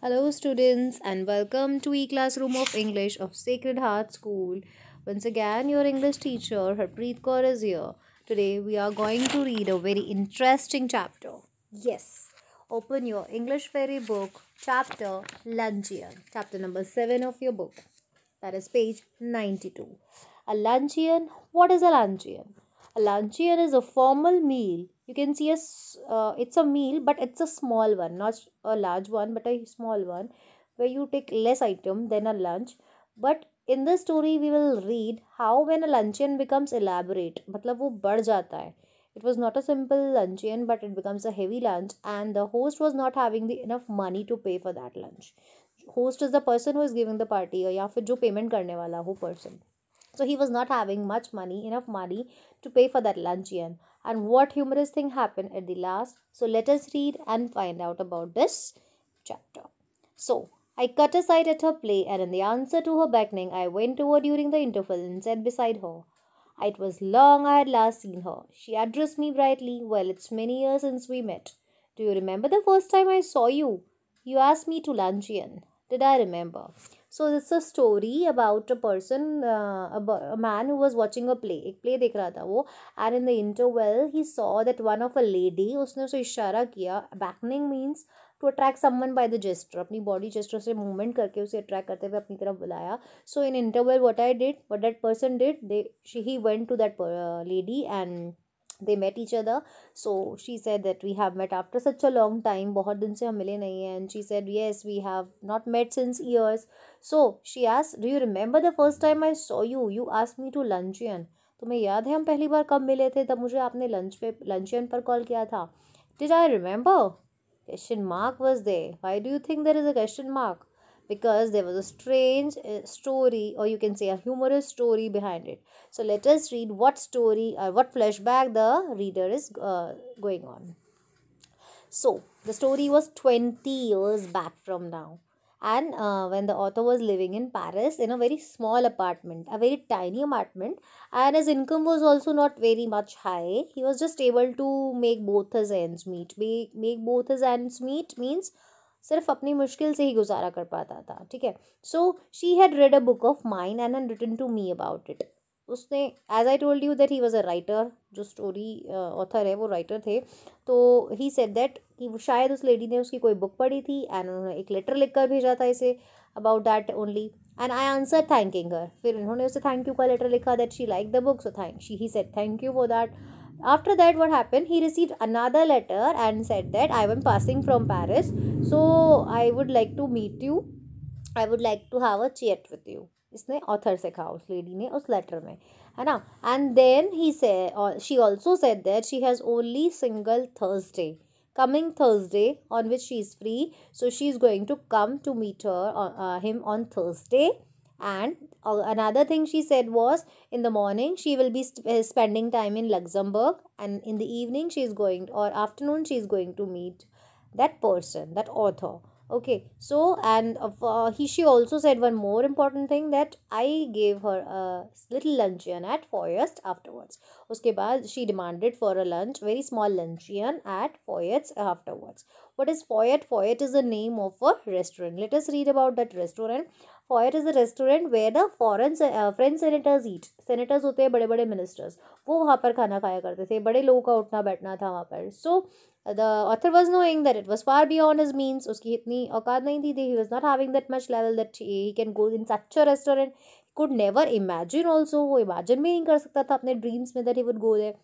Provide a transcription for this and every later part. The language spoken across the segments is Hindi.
Hello students and welcome to e-classroom of English of Sacred Heart School. Once again your English teacher Harpreet Kaur is here. Today we are going to read a very interesting chapter. Yes, open your English fairy book chapter Luncheon. Chapter number 7 of your book. That is page 92. A luncheon. What is a luncheon? A luncheon is a formal meal you can see a uh, it's a meal but it's a small one not a large one but a small one where you take less item than a lunch but in this story we will read how when a luncheon becomes elaborate मतलब वो बढ़ जाता है it was not a simple luncheon but it becomes a heavy lunch and the host was not having the enough money to pay for that lunch host is the person who is giving the party या फिर जो payment करने वाला हो person so he was not having much money enough money to pay for that luncheon and what humorous thing happened at the last. So let us read and find out about this chapter. So I cut aside at her play, and in the answer to her beckoning, I went over during the interval and sat beside her. It was long I had last seen her. She addressed me brightly. Well, it's many years since we met. Do you remember the first time I saw you? You asked me to luncheon. Did I remember? So that's a story about a person a man who was watching a play एक प्ले देख रहा था वो and in the interval he saw that one of a lady उसने उसे इशारा किया beckoning means to attract someone by the gesture अपनी बॉडी जेस्टर से मूवमेंट करके उसे अट्रैक्ट करते हुए अपनी तरफ बुलाया so in interval what I did what that person did they she he went to that lady and they met each other so she said that we have met after such a long time बहुत दिन से हम मिले नहीं हैं and she said yes we have not met since years so she ask do you remember the first time I saw you you ask me to luncheon तुम्हें याद है हम पहली बार कब मिले थे तब मुझे आपने लंच पे लंचियन पर कॉल किया था did I remember question mark was there why do you think there is a question mark because there was a strange uh, story or you can say a humorous story behind it so let us read what story or uh, what flashback the reader is uh, going on so the story was 20 years back from now and uh, when the author was living in paris in a very small apartment a very tiny apartment and his income was also not very much high he was just able to make both his ends meet make, make both his ends meet means सिर्फ अपनी मुश्किल से ही गुजारा कर पाता था ठीक है so she had read a book of mine and and written to me about it उसने as I told you that he was a writer जो स्टोरी ऑथर uh, है वो राइटर थे तो ही सेड दैट कि शायद उस लेडी ने उसकी कोई बुक पढ़ी थी एंड उन्होंने एक लेटर लिखकर भेजा था इसे about that only and I answer thanking her फिर उन्होंने उसे थैंक यू का लेटर लिखा that she like the book so thank she he said thank you for that after that what happened he received another letter and said that i am passing from paris so i would like to meet you would like to have a chat with you. Isne author se से us lady ne us letter mein, में है ना एंड देन ही से she also said that she has only single Thursday coming thursday on which she is free so she is going to come to meet her uh, uh him on thursday and uh, another thing she said was in the morning she will be sp uh, spending time in luxembourg and in the evening she is going or afternoon she is going to meet that person that author okay so and uh, he she also said one more important thing that i gave her a little luncheon at foyest afterwards uske baad she demanded for a lunch very small luncheon at foyet's afterwards what is foyet foyet is the name of a restaurant let us read about that restaurant Foyot is a restaurant where the foreign French senators eat senators होते हैं बड़े बड़े मिनिस्टर्स वो वहाँ पर खाना खाया करते थे बड़े लोगों का उठना बैठना था वहाँ पर so the author was knowing that it was far beyond his means उसकी इतनी औकात नहीं थी he was not having that much level that he can go in such a restaurant could never imagine also वो इमेजिन भी नहीं कर सकता था अपने ड्रीम्स में that he would go there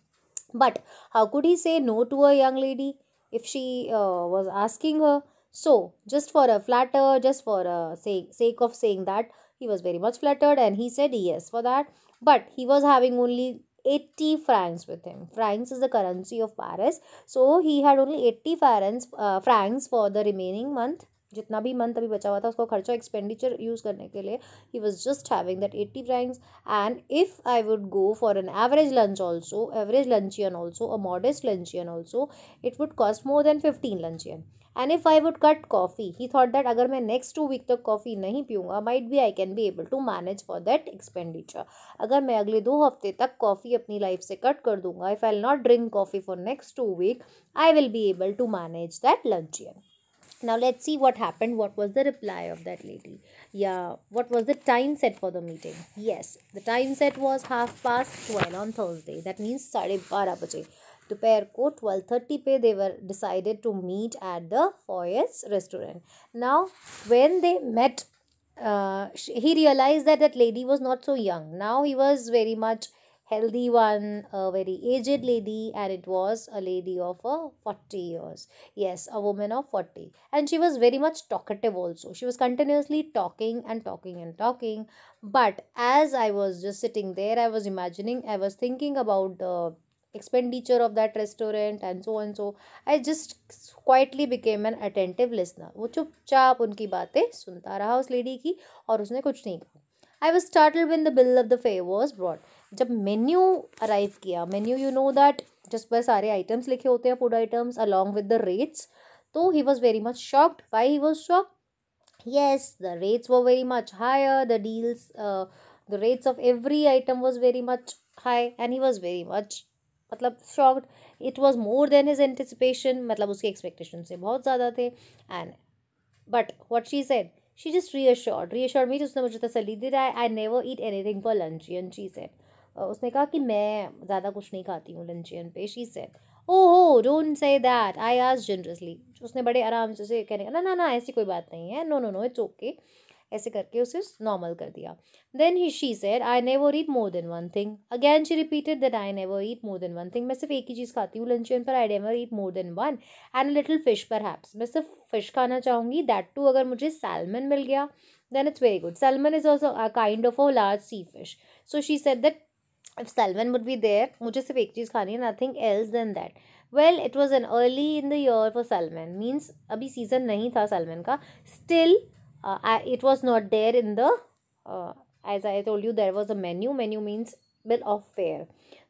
but how could he say no to a young lady if she was asking her So, just for a flatter, just for a sake, sake of saying that, he was very much flattered and he said yes for that. But he was having only 80 francs with him. Francs is the currency of Paris. So, he had only 80 francs, uh, francs for the remaining month जितना भी मंथ अभी बचा हुआ था उसको खर्चा एक्सपेंडिचर यूज़ करने के लिए he was just having that eighty francs and if I would go for an average lunch also average luncheon also a modest luncheon also it would cost more than fifteen luncheon and if I would cut coffee he thought that अगर मैं नेक्स्ट टू वीक तक कॉफ़ी नहीं पीऊँगा might be I can be able to manage for that expenditure अगर मैं अगले दो हफ्ते तक कॉफ़ी अपनी लाइफ से कट कर दूंगा if I not drink coffee for next two week I will be able to manage that lunch here now let's see what happened what was the reply of that lady yeah what was the time set for the meeting yes the time set was half past 12 on thursday that means 12:30 baje pair को 12:30 pe they were decided to meet at the Foyer's restaurant now when they met uh, he realized that that lady was not so young now he was very much uh, healthy one, a very aged lady, and it was a lady of uh, 40 years. Yes, a woman of 40. And she was very much talkative also. She was continuously talking and talking and talking. But as I was just sitting there, I was imagining, I was thinking about the expenditure of that restaurant and so and so i just quietly became an attentive listener I was उनकी बातें सुनता रहा उस लेडी की was उसने कुछ नहीं कहा I was startled when the bill of the fare was brought जब मेन्यू अराइव किया मेन्यू यू नो दैट जिस पर सारे आइटम्स लिखे होते हैं food items along with the rates तो he was very much shocked why he was shock yes the rates were very much higher the deals the rates of every item was very much high and he was very much मतलब shocked it was more than his anticipation मतलब उसके एक्सपेक्टेशन से बहुत ज़्यादा थे and but what she said she just reassured reassured me उसने मुझे तसली दी रहा है I never eat anything for luncheon she said उसने कहा कि मैं ज़्यादा कुछ नहीं खाती हूँ लंच पे she said oh don't say that I आज जनरसली उसने बड़े आराम से उसे कहने ना ना ना ऐसी कोई बात नहीं है no no no it's okay ऐसे करके उसे नॉर्मल कर दिया then he she said I never eat more than one thing again she repeated that I never eat more than one thing मैं सिर्फ एक ही चीज़ खाती हूँ लंच पर I never eat more than one and little fish perhaps मैं सिर्फ फिश खाना चाहूँगी दैट टू अगर मुझे सैलमन मिल गया then it's very good salmon is also kind of a large sea fish so she said that if salmon would be there मुझे सिर्फ एक चीज़ खानी है nothing else than that well it was an early in the year for salmon means अभी सीजन नहीं था सेलमैन का still it was not there in the as I told you there was a menu menu means bill of fare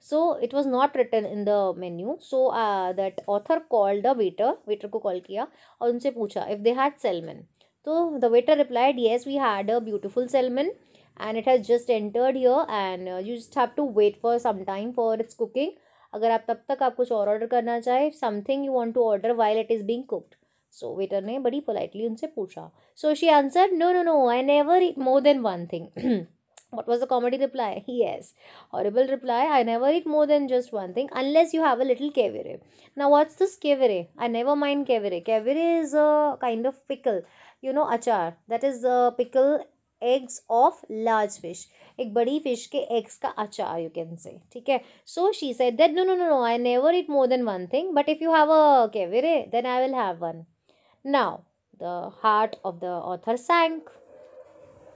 so it was not written in the menu so that author called a waiter waiter को कॉल किया और उनसे पूछा इफ दे हैड सेलमैन तो the waiter replied yes we had a beautiful salmon and it has just entered here and uh, you just have to wait for some time for its cooking agar आप तब तक order कुछ और ऑर्डर करना चाहे something you want to order while it So being cooked so waiter ने बड़ी पोलाइटली उनसे पूछा so she no no no no I never eat more than What was the comedy reply? Yes. Horrible reply. I never eat more than just one thing unless you have a little kevire. Now, what's this kevire? I never mind kevire. Kevire is a kind of pickle, you know, achar. That is a pickle eggs of large fish एक बड़ी fish के eggs ka अचार you can say ठीक है so she said that no no no no I never eat more than one thing but if you have a kevire then I will have one now the heart of the author sank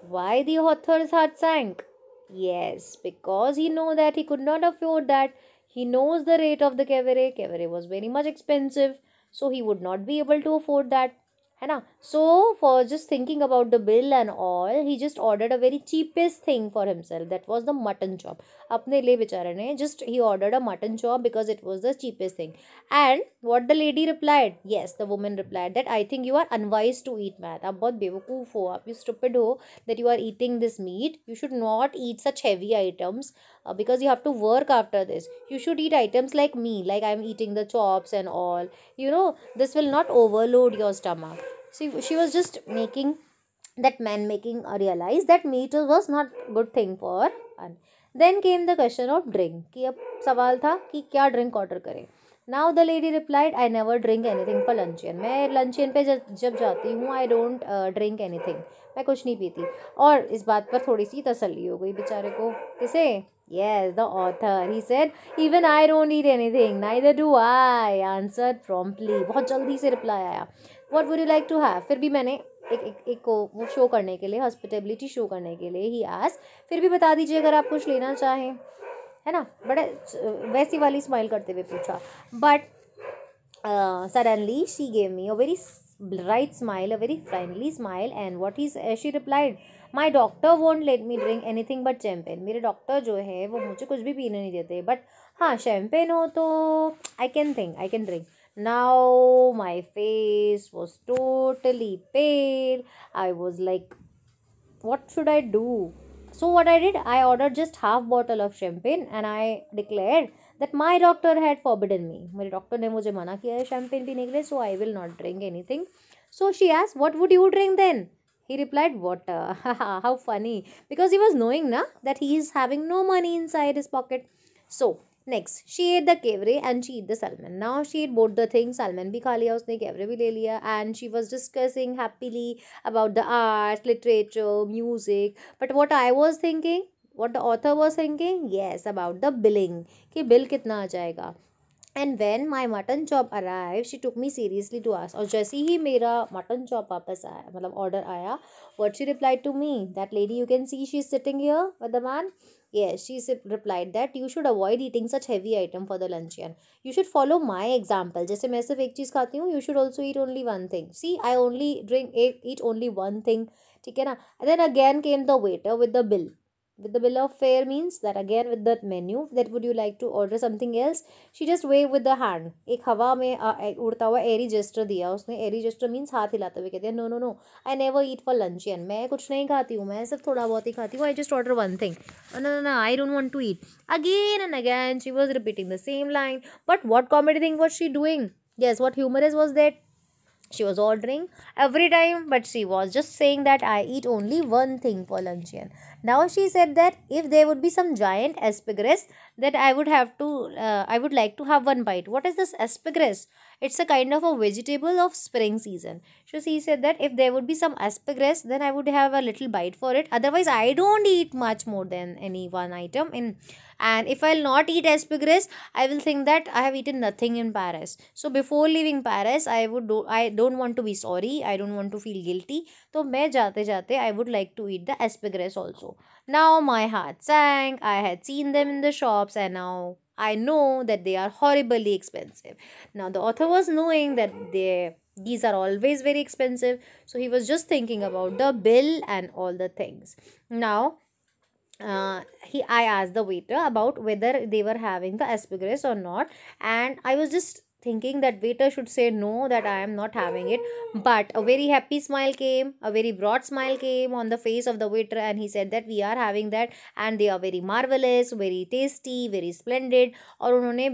why the author's heart sank yes because he know that he could not afford that he knows the rate of the kevire kevire was very much expensive so he would not be able to afford that है ना so for just thinking about the bill and all he just ordered a very cheapest thing for himself that was the mutton chop अपने लिए बेचारे ने just he ordered a mutton chop because it was the cheapest thing and what the lady replied yes the women replied that I think you are unwise to eat meat आप बहुत बेवकूफ़ हो आप यू स्टुपिड हो that you are eating this meat you should not eat such heavy items uh, because you have to work after this you should eat items like me like i'm eating the chops and all you know this will not overload your stomach see she was just making that man making realize that meat was not good thing for un. then came the question of drink कि अब सवाल था कि क्या ड्रिंक ऑर्डर करें now the lady replied I never drink anything for luncheon मैं लंचियन पे जब जब जाती हूँ आई डोंट ड्रिंक एनीथिंग मैं कुछ नहीं पीती और इस बात पर थोड़ी सी तसल्ली हो गई बेचारे को किसे Yes, the author. He said, even I don't eat anything. Neither do I. Answered promptly. बहुत जल्दी से रिप्लाई आया What would you like to have? फिर भी मैंने एक एक, एक को वो शो करने के लिए हॉस्पिटेबिलिटी शो करने के लिए ही आज फिर भी बता दीजिए अगर आप कुछ लेना चाहें है ना बड़े वैसी वाली स्माइल करते हुए पूछा but suddenly she gave me a very bright smile a very friendly smile and what is she replied my doctor won't let me drink anything but champagne मेरे डॉक्टर जो है वो मुझे कुछ भी पीने नहीं देते बट हाँ शैम्पेन हो तो I can think I can drink now my face was totally pale i was like what should i do so what i did i ordered just half bottle of champagne and i declared that my doctor had forbidden me मेरे डॉक्टर ने मुझे मना किया है शैम्पेन पीने के लिए so I will not drink anything so she ask what would you drink then he replied water how funny because he was knowing na that he is having no money inside his pocket so next she ate the kevre and she ate the salmon now she ate both the things salmon bhi kha liya usne kevre bhi le and she was discussing happily about the art literature music but what i was thinking what the author was thinking yes about the billing ki bill kitna aa jayega and when my mutton chop arrive she took me seriously to आस और जैसे ही मेरा मटन चॉप वापस आया मतलब ऑर्डर आया what she reply to me that lady you can see she is sitting here with the man yeah she is replied that you should avoid eating such heavy item for the lunch and you should follow my example जैसे मैं सिर्फ एक चीज़ खाती हूँ you should also eat only one thing see I only drink eat only one thing ठीक है ना then again cane the waiter with the bill with the bill of fare means that again with that menu that would you like to order something else she just wave with the hand एक हवा में आ, उड़ता हुआ एरी जेस्टर दिया उसने एरी जेस्टर मीन्स हाथ हिलाते हुए कहते हैं no no no I never eat for luncheon मैं कुछ नहीं खाती हूँ मैं सिर्फ थोड़ा बहुत ही खाती हूँ I just order one thing ना ना I don't want to eat again and again she was repeating the same line but what comedy thing what she doing yes what humour is was that she was ordering every time but she was just saying that i eat only one thing for luncheon now she said that if there would be some giant asparagus that i would have to uh, i would like to have one bite what is this asparagus it's a kind of a vegetable of spring season. So she said that if there would be some asparagus, then I would have a little bite for it. Otherwise, I don't eat much more than any one item. In and if I'll not eat asparagus, I will think that I have eaten nothing in Paris. So before leaving Paris, I would do. I don't want to be sorry. I don't want to feel guilty. So मैं जाते jate, I would like to eat the asparagus also. Now my heart sank. I had seen them in the shops, and now I know that they are horribly expensive. Now, the author was knowing that they these are always very expensive. So, he was just thinking about the bill and all the things. Now, uh, he I asked the waiter about whether they were having the asparagus or not and I was just thinking that waiter should say no that i am not having it but a very happy smile came a very broad smile came on the face of the waiter and he said that we are having that and they are very marvelous very tasty very splendid और उन्होंने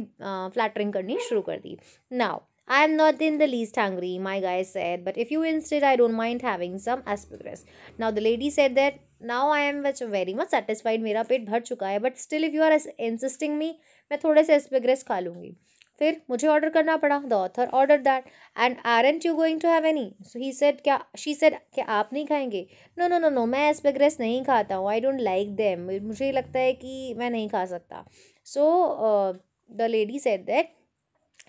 flattering karni shuru kar di now I am not in the least hungry my guy said but if you insist I don't mind having some asparagus now the lady said that now I am much very much satisfied mera pet bhar chuka hai but still if you are insisting me main thode se asparagus kha lungi फिर मुझे ऑर्डर करना पड़ा the author order that and are and you going to have any so he said क्या शी सेड क्या आप नहीं खाएंगे नो नो नो नो मैं एस्पेग्रेस नहीं खाता हूँ आई डोंट लाइक देम मुझे लगता है कि मैं नहीं खा सकता so the lady said that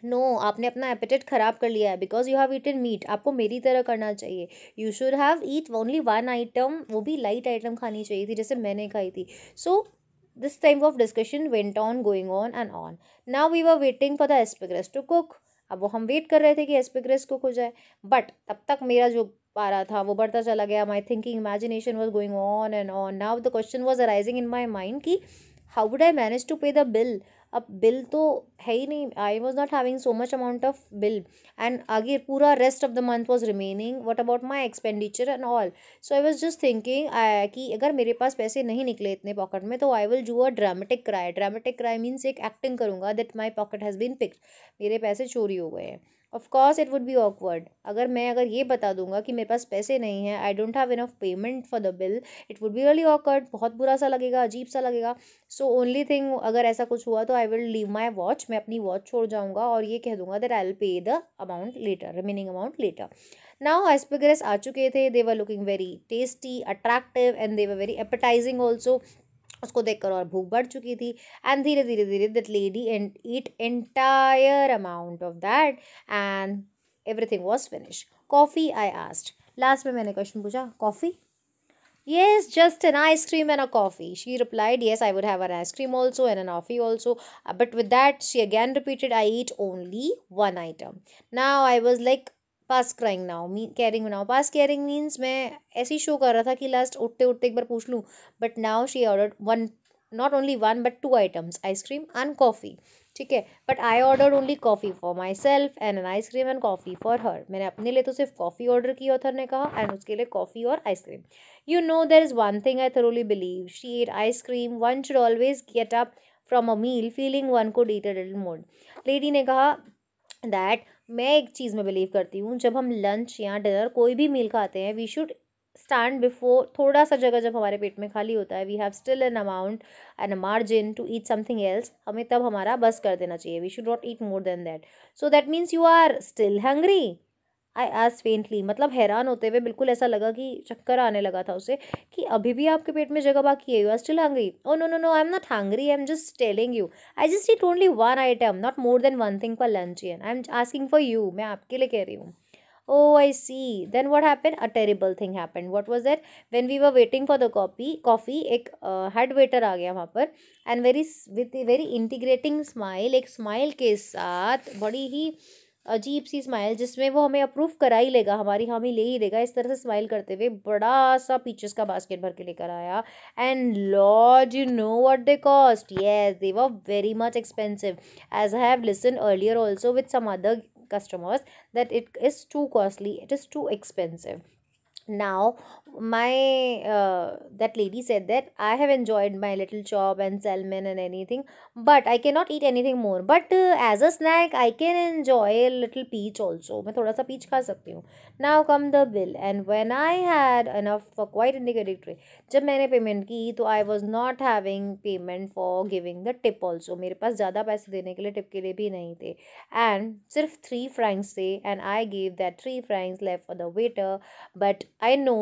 no no, आपने अपना एपेटेट ख़राब कर लिया है because you have eaten meat आपको मेरी तरह करना चाहिए you should have eat only one item वो भी लाइट आइटम खानी चाहिए थी जैसे मैंने खाई थी सो so, This type of discussion went on going on and on. Now we were waiting for the asparagus to cook. अब वो हम वेट कर रहे थे कि एस्पिग्रेस कुक हो जाए बट तब तक मेरा जो पारा रहा था वो बढ़ता चला गया my thinking imagination was going on and on now the question was arising in my mind कि how would I manage to pay the bill अब बिल तो है ही नहीं I was not having so much amount of bill and आगे पूरा rest of the month was remaining what about my expenditure and all so I was just thinking कि अगर मेरे पास पैसे नहीं निकले इतने पॉकेट में तो I will do a dramatic cry dramatic cry means एक एक्टिंग करूँगा that my pocket has been picked मेरे पैसे चोरी हो गए हैं of course it would be awkward अगर मैं अगर ये बता दूंगा कि मेरे पास पैसे नहीं हैं I don't have enough payment for the bill it would be really awkward बहुत बुरा सा लगेगा अजीब सा लगेगा सो ओनली थिंग अगर ऐसा कुछ हुआ तो I will leave my watch मैं अपनी वॉच छोड़ जाऊँगा और ये कह दूंगा that I will pay the amount later remaining amount later now asparagus आ चुके थे they were looking very tasty attractive and they were very appetising also उसको देखकर और भूख बढ़ चुकी थी एंड धीरे धीरे धीरे that lady and eat entire amount of that and everything was finish coffee I asked last में मैंने क्वेश्चन पूछा coffee yes just an ice cream and a coffee she replied yes I would have an ice cream also an an coffee also but with that she again repeated I eat only one item now I was like पास crying now me carrying now पास कैरिंग मीन्स मैं ऐसे ही शो कर रहा था कि लास्ट उठते उठते एक बार पूछ लूँ but now she order one not only one but two items ice cream and coffee ठीक है but I order only coffee for myself and an ice cream and coffee for her मैंने अपने लिए तो सिर्फ कॉफ़ी ऑर्डर की ऑथर ने कहा एंड उसके लिए कॉफ़ी और ice cream you know there is one thing I thoroughly believe she ate ice cream one should always get up from a meal feeling one could डीटेड मोड लेडी ने कहा दैट मैं एक चीज़ में बिलीव करती हूँ जब हम लंच या डिनर कोई भी मील खाते हैं वी शुड स्टैंड बिफोर थोड़ा सा जगह जब हमारे पेट में खाली होता है we have still an amount an margin to eat something else हमें तब हमारा बस कर देना चाहिए we should not eat more than that so that means you are still hungry I as faintly मतलब हैरान होते हुए बिल्कुल ऐसा लगा कि चक्कर आने लगा था उसे कि अभी भी आपके पेट में जगह बाकी है you are still hungry oh no no no I am not hungry I am just telling you I just eat only one item not more than one thing for lunch and I am asking for you मैं आपके लिए कह रही हूँ oh I see then what happen a terrible thing happen what was that when we were waiting for the copy coffee एक हेड uh, वेटर आ गया वहाँ पर and very with very ingratiating smile एक स्माइल के साथ बड़ी ही अजीब सी स्माइल जिसमें वो हमें अप्रूव करा ही लेगा हमारी हामी ले ही देगा इस तरह से स्माइल करते हुए बड़ा सा पीचेस का बास्केट भर के लेकर आया and lord you know what they cost yes they were very much expensive as I have listen earlier also with some other customers that it is too costly it is too expensive now my uh, that lady said that i have enjoyed my little chop and salmon and anything but i cannot eat anything more but uh, as a snack i can enjoy a little peach also मैं थोड़ा सा पीच खा सकती now come the bill and when i had enough for quite indicatory जब मैंने payment की तो i was not having payment for giving the tip also मेरे पास ज़्यादा पैसे देने के लिए टिप के लिए भी नहीं थे and सिर्फ थ्री फ्रैंक्स थे and i gave that 3 francs left for the waiter but i know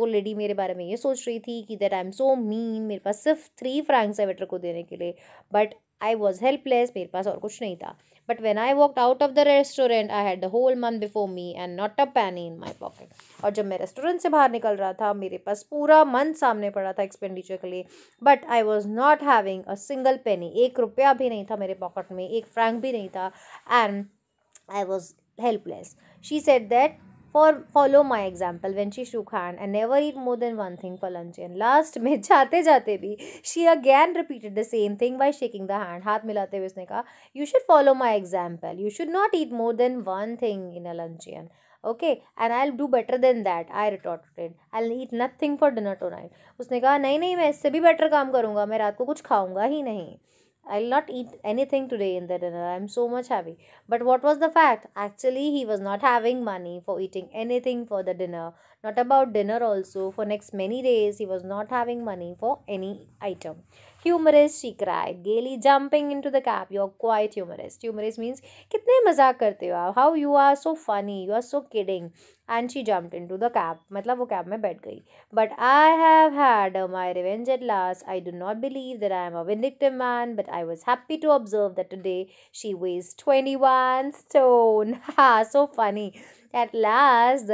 वो लेडी मेरे बारे में ये सोच रही थी कि that I am so mean मेरे पास सिर्फ थ्री फ्रैंक्स है वेटर को देने के लिए बट आई वॉज हेल्पलेस मेरे पास और कुछ नहीं था but when I walk out of the restaurant I had the whole month before me and not a penny in my pocket और जब मैं रेस्टोरेंट से बाहर निकल रहा था मेरे पास पूरा मंथ सामने पड़ा था एक्सपेंडिचर के लिए but I was not having a single penny एक रुपया भी नहीं था मेरे पॉकेट में एक फ्रैंक भी नहीं था and I was helpless she said that for follow my example when she shook खान and never eat more than one thing for lunch and last में जाते जाते भी she again repeated the same thing by shaking the hand हाथ मिलाते हुए उसने कहा you should follow my example you should not eat more than one thing in a lunch an okay and I L do better than that I retorted I'll eat nothing for dinner tonight उसने कहा नहीं नहीं मैं इससे भी बेटर काम करूँगा मैं रात को कुछ खाऊँगा ही नहीं I'll not eat anything today in the dinner. I'm so much happy. But what was the fact? Actually, he was not having money for eating anything for the dinner. Not about dinner also. For next many days, he was not having money for any item. Humorous, she cried, gaily jumping into the cab. You're quite humorous. Humorous means, कितने मजाक करते हो आप How you are so funny. You are so kidding. And she jumped into the cab. मतलब वो cab में बैठ गई But I have had my revenge at last. I do not believe that I am a vindictive man. But I was happy to observe that today she weighs 21 stone. Ha, so funny. At last the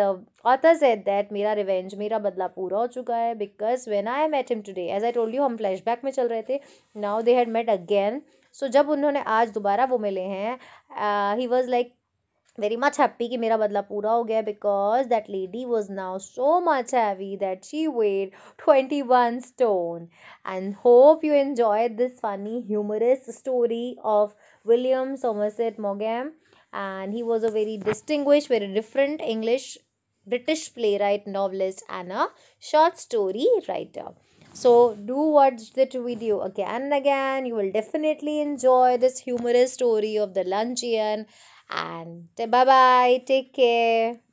author said that मेरा रिवेंज मेरा बदला पूरा हो चुका है because when I met him today as I told you हम फ्लैशबैक में चल रहे थे now they had met again so जब उन्होंने आज दोबारा वो मिले हैं he was like very much happy कि मेरा बदला पूरा हो गया because that lady was now so much heavy that she Wade twenty one stone and hope you enjoy this funny humorous story of William Somerset मोगैम and he was a very distinguished, very different English British playwright, novelist and a short story writer. So do watch that video again and again. You will definitely enjoy this humorous story of the Lungian. And bye-bye. Take care.